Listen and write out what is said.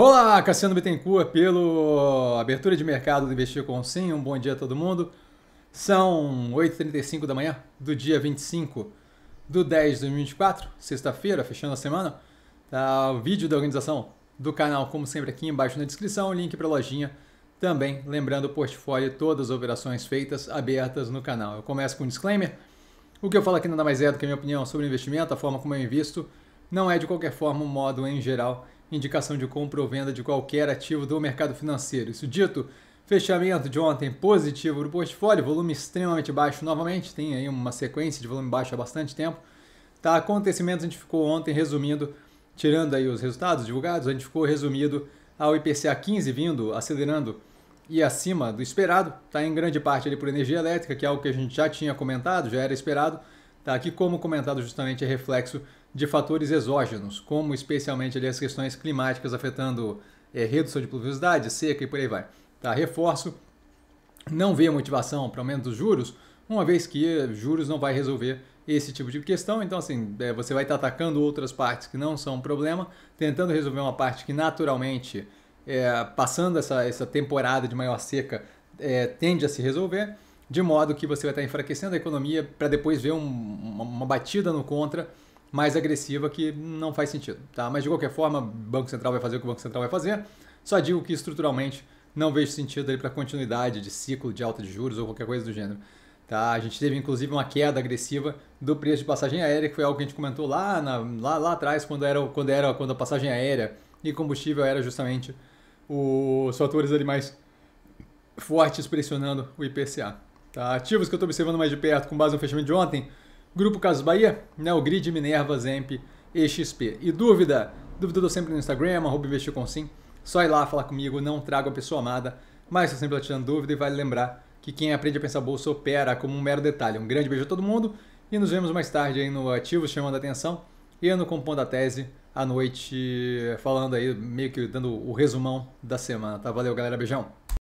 Olá, Cassiano Bittencourt, pelo Abertura de Mercado do Investir com Sim. Um bom dia a todo mundo. São 8h35 da manhã do dia 25 do 10 de 2024, sexta-feira, fechando a semana. Tá o vídeo da organização do canal, como sempre, aqui embaixo na descrição. Link para a lojinha também. Lembrando o portfólio, e todas as operações feitas abertas no canal. Eu começo com um disclaimer. O que eu falo aqui nada mais é do que a minha opinião sobre investimento, a forma como eu invisto. Não é de qualquer forma um modo em geral indicação de compra ou venda de qualquer ativo do mercado financeiro. Isso dito, fechamento de ontem positivo do portfólio, volume extremamente baixo novamente, tem aí uma sequência de volume baixo há bastante tempo. Tá, acontecimentos a gente ficou ontem resumindo, tirando aí os resultados divulgados, a gente ficou resumido ao IPCA 15 vindo, acelerando e acima do esperado, tá em grande parte ali por energia elétrica, que é algo que a gente já tinha comentado, já era esperado, tá aqui como comentado justamente é reflexo de fatores exógenos, como especialmente ali, as questões climáticas afetando é, redução de pluviosidade, seca e por aí vai. Tá? Reforço, não vê motivação para aumento dos juros, uma vez que eh, juros não vai resolver esse tipo de questão. Então, assim, é, você vai estar tá atacando outras partes que não são um problema, tentando resolver uma parte que naturalmente, é, passando essa, essa temporada de maior seca, é, tende a se resolver, de modo que você vai estar tá enfraquecendo a economia para depois ver um, uma, uma batida no contra mais agressiva que não faz sentido. Tá? Mas de qualquer forma, o Banco Central vai fazer o que o Banco Central vai fazer. Só digo que estruturalmente não vejo sentido para continuidade de ciclo de alta de juros ou qualquer coisa do gênero. Tá? A gente teve inclusive uma queda agressiva do preço de passagem aérea, que foi algo que a gente comentou lá, na, lá, lá atrás, quando era, quando era quando a passagem aérea e combustível era justamente os fatores ali mais fortes pressionando o IPCA. Tá? Ativos que eu estou observando mais de perto com base no fechamento de ontem, Grupo Casos Bahia, né, Grid Minerva, Zemp e XP. E dúvida? Dúvida eu sempre no Instagram, arroba investir com sim. Só ir lá falar comigo, não trago a pessoa amada, mas estou sempre lá tirando dúvida e vale lembrar que quem aprende a pensar bolsa opera como um mero detalhe. Um grande beijo a todo mundo e nos vemos mais tarde aí no Ativos Chamando a Atenção e no Compondo a Tese à noite, falando aí, meio que dando o resumão da semana, tá? Valeu, galera. Beijão.